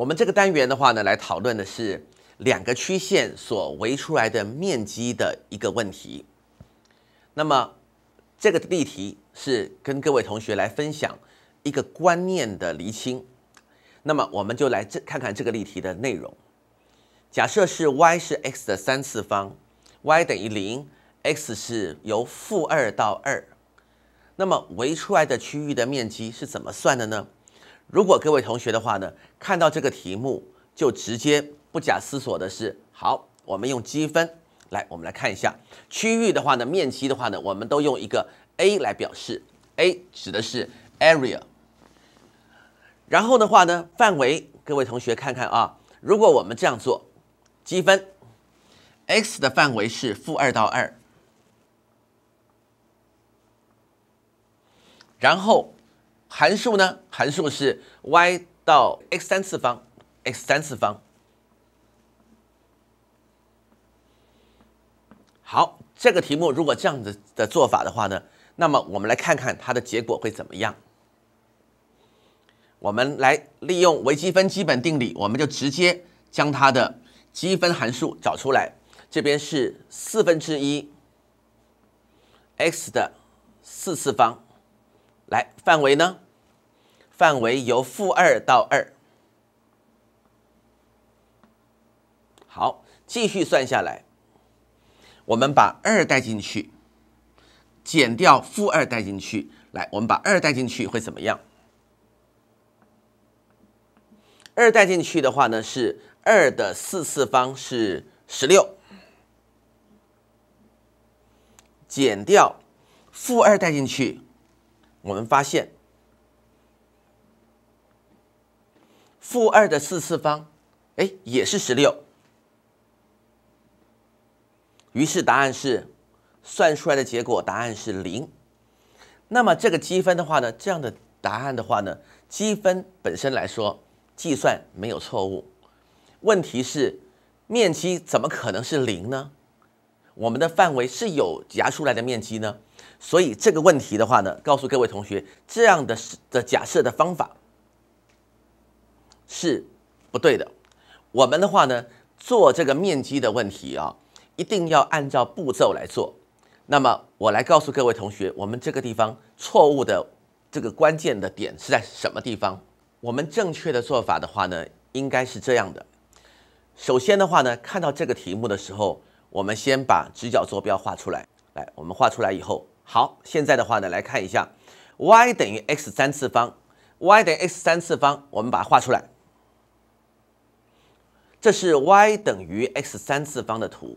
我们这个单元的话呢，来讨论的是两个曲线所围出来的面积的一个问题。那么这个例题是跟各位同学来分享一个观念的厘清。那么我们就来这看看这个例题的内容。假设是 y 是 x 的三次方，y 等于零，x 是由负二到二。那么围出来的区域的面积是怎么算的呢？如果各位同学的话呢，看到这个题目就直接不假思索的是好，我们用积分来，我们来看一下区域的话呢，面积的话呢，我们都用一个 A 来表示，A 指的是 area。然后的话呢，范围，各位同学看看啊，如果我们这样做，积分 x 的范围是负二到二，然后。函数呢？函数是 y 到 x 三次方，x 三次方。好，这个题目如果这样子的做法的话呢，那么我们来看看它的结果会怎么样。我们来利用微积分基本定理，我们就直接将它的积分函数找出来。这边是四分之一 x 的四次方，来范围呢？范围由负二到二，好，继续算下来，我们把二带进去，减掉负二带进去，来，我们把二带进去会怎么样？二带进去的话呢，是二的四次方是十六，减掉负二带进去，我们发现。负二的四次方，哎，也是十六。于是答案是，算出来的结果答案是零。那么这个积分的话呢，这样的答案的话呢，积分本身来说计算没有错误。问题是，面积怎么可能是零呢？我们的范围是有夹出来的面积呢？所以这个问题的话呢，告诉各位同学，这样的的假设的方法。是不对的。我们的话呢，做这个面积的问题啊，一定要按照步骤来做。那么，我来告诉各位同学，我们这个地方错误的这个关键的点是在什么地方？我们正确的做法的话呢，应该是这样的。首先的话呢，看到这个题目的时候，我们先把直角坐标画出来。来，我们画出来以后，好，现在的话呢，来看一下，y 等于 x 三次方，y 等于 x 三次方，我们把它画出来。这是 y 等于 x 三次方的图。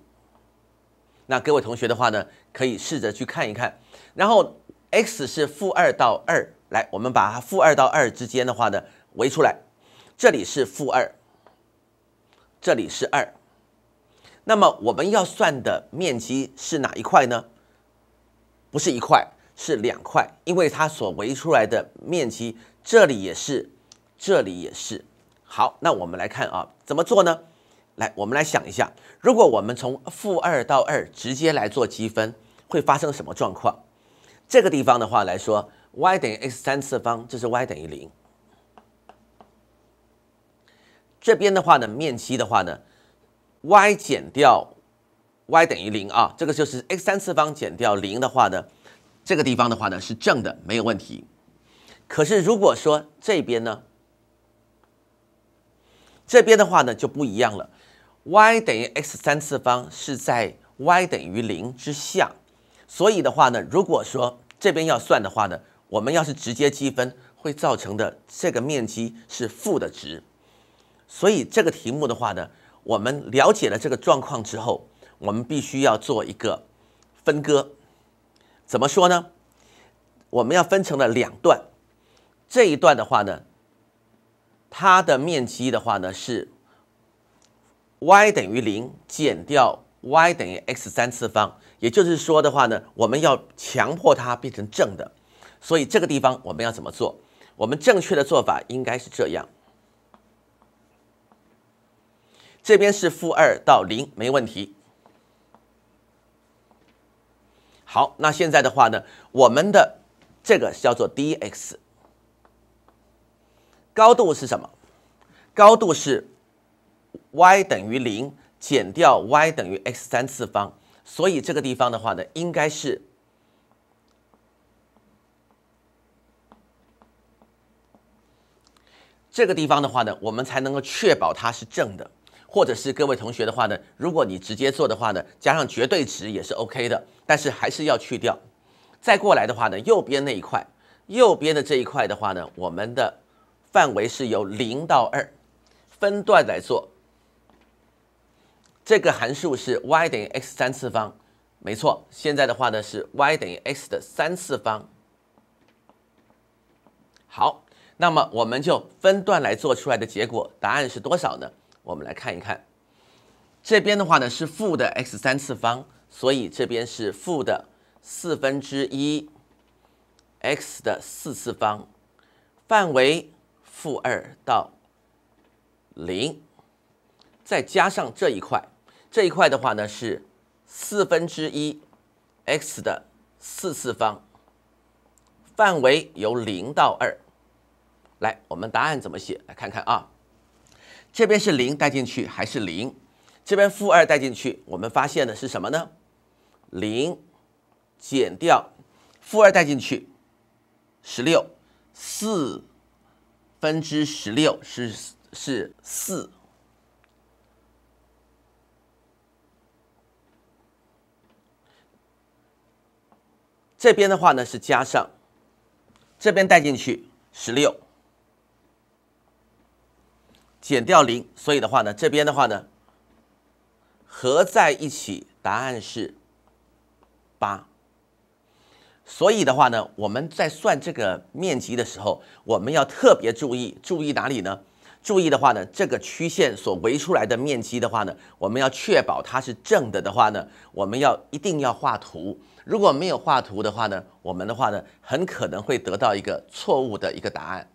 那各位同学的话呢，可以试着去看一看。然后 x 是负二到二，来，我们把负二到二之间的话呢围出来。这里是负二，这里是二。那么我们要算的面积是哪一块呢？不是一块，是两块，因为它所围出来的面积，这里也是，这里也是。好，那我们来看啊。怎么做呢？来，我们来想一下，如果我们从负二到二直接来做积分，会发生什么状况？这个地方的话来说，y 等于 x 三次方，这是 y 等于零。这边的话呢，面积的话呢，y 减掉 y 等于零啊，这个就是 x 三次方减掉零的话呢，这个地方的话呢是正的，没有问题。可是如果说这边呢？这边的话呢就不一样了，y 等于 x 三次方是在 y 等于零之下，所以的话呢，如果说这边要算的话呢，我们要是直接积分，会造成的这个面积是负的值，所以这个题目的话呢，我们了解了这个状况之后，我们必须要做一个分割，怎么说呢？我们要分成了两段，这一段的话呢。它的面积的话呢是 y 等于零减掉 y 等于 x 三次方，也就是说的话呢，我们要强迫它变成正的，所以这个地方我们要怎么做？我们正确的做法应该是这样，这边是负二到零没问题。好，那现在的话呢，我们的这个叫做 dx。高度是什么？高度是 y 等于零减掉 y 等于 x 三次方，所以这个地方的话呢，应该是这个地方的话呢，我们才能够确保它是正的。或者是各位同学的话呢，如果你直接做的话呢，加上绝对值也是 OK 的，但是还是要去掉。再过来的话呢，右边那一块，右边的这一块的话呢，我们的。范围是由零到二分段来做，这个函数是 y 等于 x 三次方，没错。现在的话呢是 y 等于 x 的三次方。好，那么我们就分段来做出来的结果，答案是多少呢？我们来看一看，这边的话呢是负的 x 三次方，所以这边是负的四分之一 x 的四次方，范围。负二到零，再加上这一块，这一块的话呢是四分之一 x 的四次方，范围由零到二。来，我们答案怎么写？来看看啊，这边是零带进去还是零？这边负二带进去，我们发现的是什么呢？零减掉负二带进去十六四。分之十六是是四，这边的话呢是加上，这边带进去十六，减掉零，所以的话呢这边的话呢合在一起，答案是八。所以的话呢，我们在算这个面积的时候，我们要特别注意，注意哪里呢？注意的话呢，这个曲线所围出来的面积的话呢，我们要确保它是正的的话呢，我们要一定要画图。如果没有画图的话呢，我们的话呢，很可能会得到一个错误的一个答案。